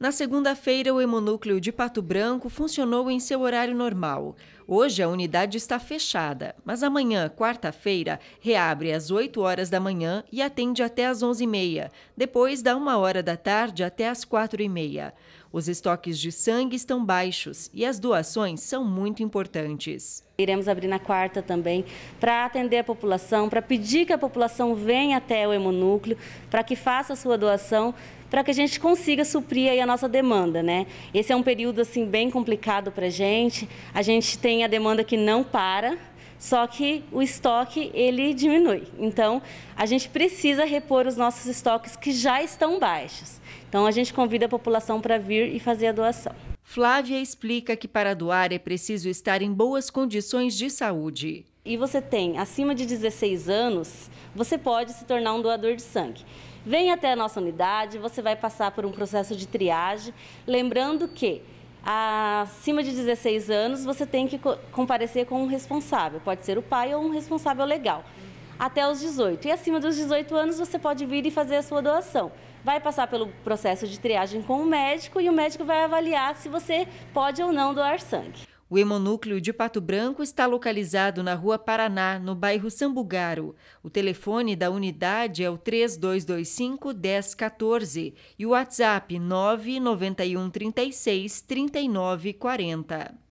Na segunda-feira, o hemonúcleo de Pato Branco funcionou em seu horário normal. Hoje a unidade está fechada, mas amanhã, quarta-feira, reabre às 8 horas da manhã e atende até às 11h30, depois da 1 hora da tarde até às 4h30. Os estoques de sangue estão baixos e as doações são muito importantes. Iremos abrir na quarta também para atender a população, para pedir que a população venha até o hemonúcleo, para que faça a sua doação para que a gente consiga suprir aí a nossa demanda, né? Esse é um período assim bem complicado para a gente. A gente tem a demanda que não para, só que o estoque ele diminui. Então, a gente precisa repor os nossos estoques que já estão baixos. Então, a gente convida a população para vir e fazer a doação. Flávia explica que para doar é preciso estar em boas condições de saúde. E você tem acima de 16 anos, você pode se tornar um doador de sangue. Venha até a nossa unidade, você vai passar por um processo de triagem. Lembrando que acima de 16 anos você tem que comparecer com um responsável, pode ser o pai ou um responsável legal até os 18. E acima dos 18 anos, você pode vir e fazer a sua doação. Vai passar pelo processo de triagem com o médico e o médico vai avaliar se você pode ou não doar sangue. O hemonúcleo de Pato Branco está localizado na Rua Paraná, no bairro Sambugaro. O telefone da unidade é o 3225 1014 e o WhatsApp 991 36 3940.